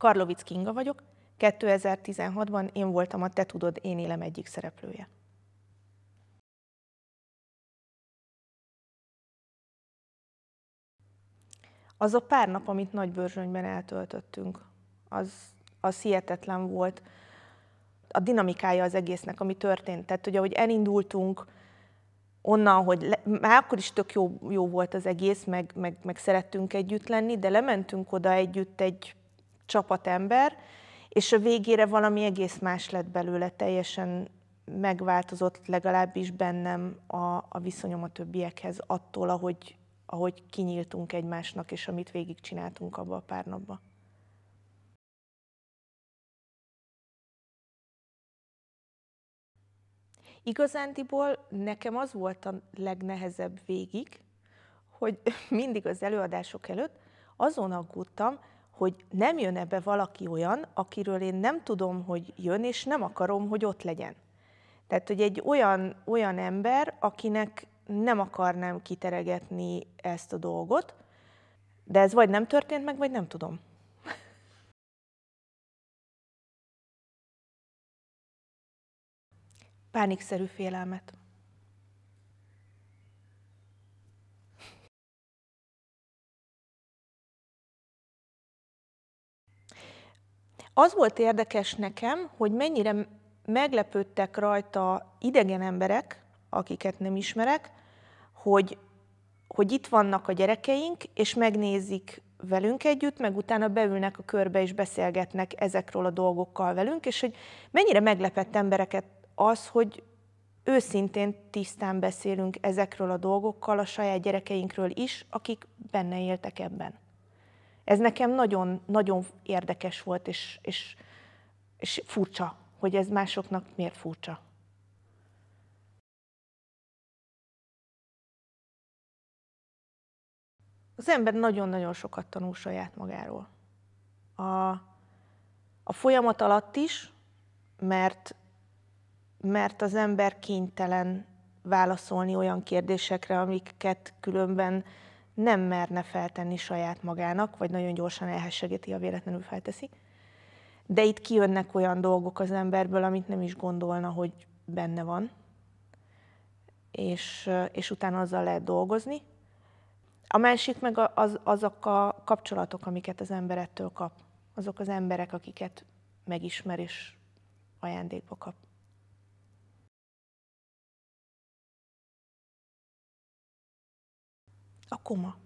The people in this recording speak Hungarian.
Karlovic Kinga vagyok, 2016-ban én voltam a Te tudod, én élem egyik szereplője. Az a pár nap, amit nagy Börzsönyben eltöltöttünk, az, az hihetetlen volt. A dinamikája az egésznek, ami történt. Tehát hogy, ahogy elindultunk, onnan, hogy le, már akkor is tök jó, jó volt az egész, meg, meg, meg szerettünk együtt lenni, de lementünk oda együtt egy csapatember, és a végére valami egész más lett belőle, teljesen megváltozott legalábbis bennem a, a viszonyom a többiekhez attól, ahogy, ahogy kinyíltunk egymásnak, és amit végigcsináltunk abba a pár napba. Igazándiból nekem az volt a legnehezebb végig, hogy mindig az előadások előtt azon aggódtam, hogy nem jön ebbe valaki olyan, akiről én nem tudom, hogy jön, és nem akarom, hogy ott legyen. Tehát, hogy egy olyan, olyan ember, akinek nem akarnám kiteregetni ezt a dolgot, de ez vagy nem történt meg, vagy nem tudom. Pánikszerű félelmet. Az volt érdekes nekem, hogy mennyire meglepődtek rajta idegen emberek, akiket nem ismerek, hogy, hogy itt vannak a gyerekeink, és megnézik velünk együtt, meg utána beülnek a körbe és beszélgetnek ezekről a dolgokkal velünk, és hogy mennyire meglepett embereket az, hogy őszintén tisztán beszélünk ezekről a dolgokkal a saját gyerekeinkről is, akik benne éltek ebben. Ez nekem nagyon-nagyon érdekes volt, és, és, és furcsa, hogy ez másoknak miért furcsa. Az ember nagyon-nagyon sokat tanul saját magáról. A, a folyamat alatt is, mert, mert az ember kénytelen válaszolni olyan kérdésekre, amiket különben nem merne feltenni saját magának, vagy nagyon gyorsan elhessegeti, ha véletlenül felteszi. De itt kijönnek olyan dolgok az emberből, amit nem is gondolna, hogy benne van, és, és utána azzal lehet dolgozni. A másik meg az, azok a kapcsolatok, amiket az ember ettől kap. Azok az emberek, akiket megismer és ajándékba kap. Akuma.